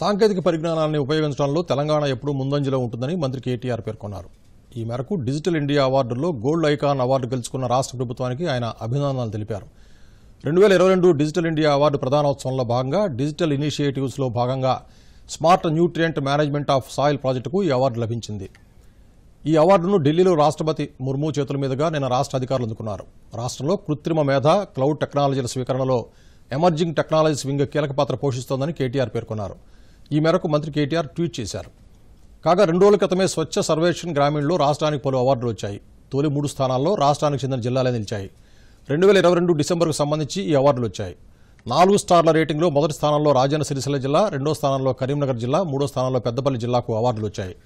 సాంకేతిక పరిజ్ఞానాన్ని ఉపయోగించడంలో తెలంగాణ ఎప్పుడూ ముందంజలో ఉంటుందని మంత్రి కేటీఆర్ పేర్కొన్నారు ఈ మేరకు డిజిటల్ ఇండియా అవార్డుల్లో గోల్డ్ ఐకాన్ అవార్డు గెలుచుకున్న రాష్ట్ర ప్రభుత్వానికి ఆయన అభినందనలు తెలిపారు రెండు వేల ఇరవై రెండు డిజిటల్ ఇండియా అవార్డు ప్రధానోత్సవంలో భాగంగా డిజిటల్ ఇనిషియేటివ్స్లో భాగంగా smart nutrient management of soil ప్రాజెక్టుకు ఈ అవార్డు లభించింది ఈ అవార్డును ఢిల్లీలో రాష్ట్రపతి ముర్ము చేతుల మీదుగా నిన్న రాష్ట్ర అధికారులు అందుకున్నారు రాష్ట్రంలో కృత్రిమ మేధ క్లౌడ్ టెక్నాలజీల స్వీకరణలో ఎమర్జింగ్ టెక్నాలజీస్ వింగ్ కీలక పాత్ర పోషిస్తోందని కేటీఆర్ పేర్కొన్నారు ఈ మేరకు మంత్రి కేటీఆర్ ట్వీట్ చేశారు కాగా రెండు రోజుల క్రితమే స్వచ్ఛ సర్వేక్షణ్ గ్రామీణలో రాష్ట్రానికి పలు అవార్డులు వచ్చాయి తొలి మూడు స్థానాల్లో రాష్ట్రానికి చెందిన జిల్లాలే నిలిచాయి రెండు వేల ఇరవై రెండు డిసెంబర్కు సంబంధించి ఈ అవార్డులు వచ్చాయి నాలుగు స్టార్ల రేటింగ్లో మొదటి స్థానంలో రాజన్న సిరిసిల్ల జిల్లా రెండో స్థానంలో కరీంనగర్ జిల్లా మూడో స్థానంలో పెద్దపల్లి జిల్లాకు అవార్డులు వచ్చాయి